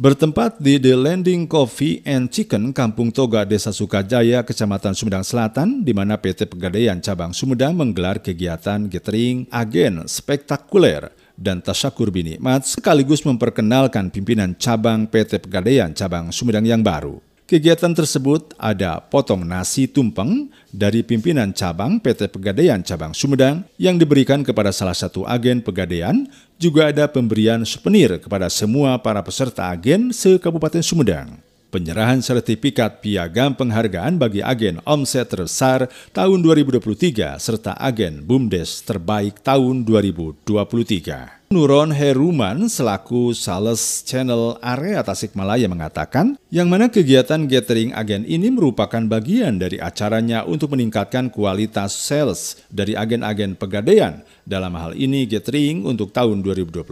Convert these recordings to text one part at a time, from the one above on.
Bertempat di The Landing Coffee and Chicken, Kampung Toga, Desa Sukajaya, Kecamatan Sumedang Selatan, di mana PT Pegadaian Cabang Sumedang menggelar kegiatan gathering agen spektakuler dan tasyakur binikmat sekaligus memperkenalkan pimpinan cabang PT Pegadaian Cabang Sumedang yang baru. Kegiatan tersebut ada potong nasi tumpeng dari pimpinan cabang PT Pegadaian Cabang Sumedang yang diberikan kepada salah satu agen Pegadaian, juga ada pemberian souvenir kepada semua para peserta agen se-Kabupaten Sumedang. Penyerahan sertifikat piagam penghargaan bagi agen omset terbesar tahun 2023 serta agen BUMDes terbaik tahun 2023. Nuron Heruman selaku sales channel area Tasikmalaya mengatakan, yang mana kegiatan gathering agen ini merupakan bagian dari acaranya untuk meningkatkan kualitas sales dari agen-agen pegadaian. Dalam hal ini gathering untuk tahun 2024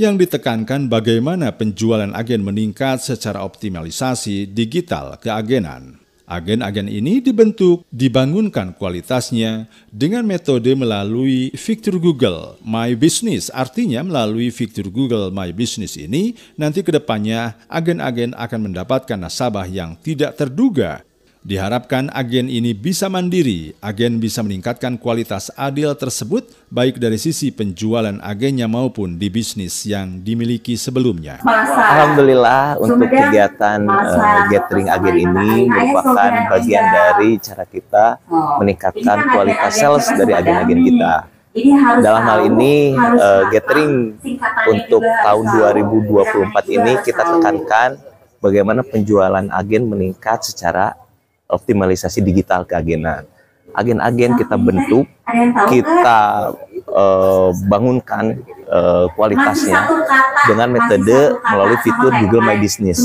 yang ditekankan bagaimana penjualan agen meningkat secara optimalisasi digital keagenan. Agen-agen ini dibentuk, dibangunkan kualitasnya dengan metode melalui fitur Google My Business. Artinya melalui fitur Google My Business ini, nanti kedepannya agen-agen akan mendapatkan nasabah yang tidak terduga Diharapkan agen ini bisa mandiri, agen bisa meningkatkan kualitas adil tersebut baik dari sisi penjualan agennya maupun di bisnis yang dimiliki sebelumnya. Masa. Alhamdulillah untuk kegiatan uh, gathering agen ini merupakan bagian dari cara kita oh. kan meningkatkan kualitas sales dari agen-agen kita. Ini dalam hal ini harus uh, gathering untuk tahun 2024 ini kita tekankan bagaimana penjualan agen meningkat secara optimalisasi digital keagenan. Agen-agen kita bentuk, kita uh, bangunkan uh, kualitasnya dengan metode melalui fitur Google My Business.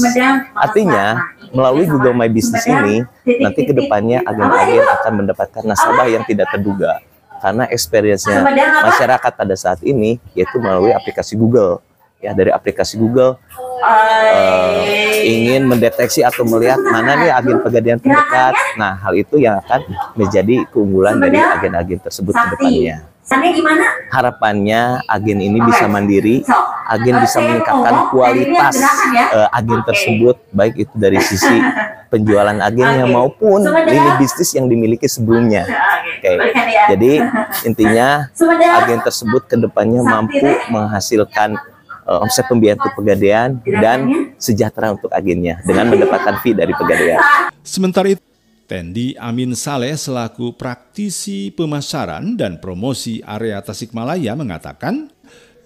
Artinya, melalui Google My Business ini, nanti kedepannya agen-agen akan mendapatkan nasabah yang tidak terduga. Karena experience-nya masyarakat pada saat ini, yaitu melalui aplikasi Google. Ya, dari aplikasi Google, uh, ingin mendeteksi atau melihat mana nih agen pegadaian terdekat. Nah, hal itu yang akan menjadi keunggulan dari agen-agen tersebut ke depannya. Harapannya agen ini bisa mandiri, agen bisa meningkatkan kualitas uh, agen tersebut, baik itu dari sisi penjualan agennya maupun ya. lini bisnis yang dimiliki sebelumnya. Oke, okay. Ya. jadi intinya agen tersebut kedepannya mampu menghasilkan uh, omset pembiayaan untuk pegadaian dan sejahtera untuk agennya dengan mendapatkan fee dari pegadaian. Sementara itu, Tendi Amin Saleh selaku praktisi pemasaran dan promosi area Tasikmalaya mengatakan,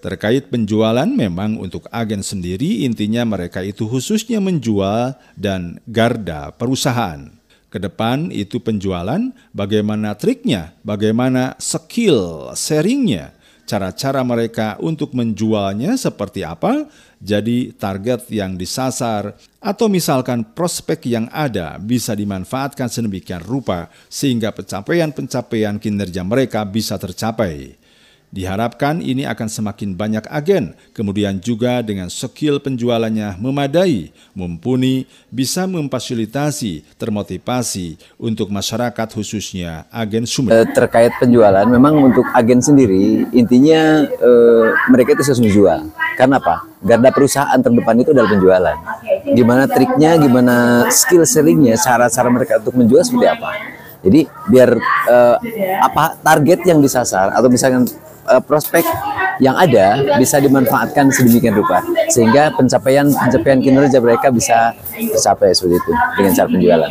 Terkait penjualan memang untuk agen sendiri intinya mereka itu khususnya menjual dan garda perusahaan. Kedepan itu penjualan, bagaimana triknya, bagaimana skill sharingnya, cara-cara mereka untuk menjualnya seperti apa, jadi target yang disasar, atau misalkan prospek yang ada bisa dimanfaatkan sedemikian rupa sehingga pencapaian-pencapaian kinerja mereka bisa tercapai. Diharapkan ini akan semakin banyak agen, kemudian juga dengan skill penjualannya memadai, mumpuni, bisa memfasilitasi, termotivasi untuk masyarakat khususnya agen Sumber. Eh, terkait penjualan, memang untuk agen sendiri intinya e, mereka itu sesuai menjual. Karena apa? Garda perusahaan terdepan itu adalah penjualan. Gimana triknya, gimana skill selling cara-cara mereka untuk menjual seperti apa. Jadi biar uh, apa target yang disasar atau misalkan uh, prospek yang ada bisa dimanfaatkan sedemikian rupa sehingga pencapaian pencapaian kinerja mereka bisa tercapai seperti itu dengan cara penjualan.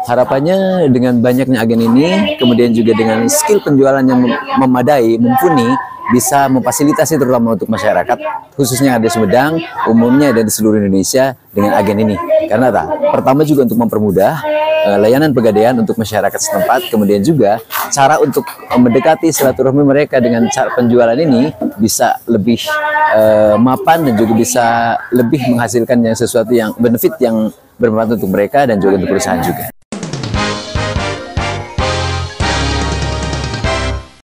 Harapannya dengan banyaknya agen ini, kemudian juga dengan skill penjualan yang memadai, mumpuni, bisa memfasilitasi terutama untuk masyarakat khususnya di Sumedang umumnya ada di seluruh Indonesia dengan agen ini karena tak pertama juga untuk mempermudah uh, layanan pegadaian untuk masyarakat setempat kemudian juga cara untuk mendekati silaturahmi mereka dengan cara penjualan ini bisa lebih uh, mapan dan juga bisa lebih menghasilkan yang sesuatu yang benefit yang bermanfaat untuk mereka dan juga untuk perusahaan juga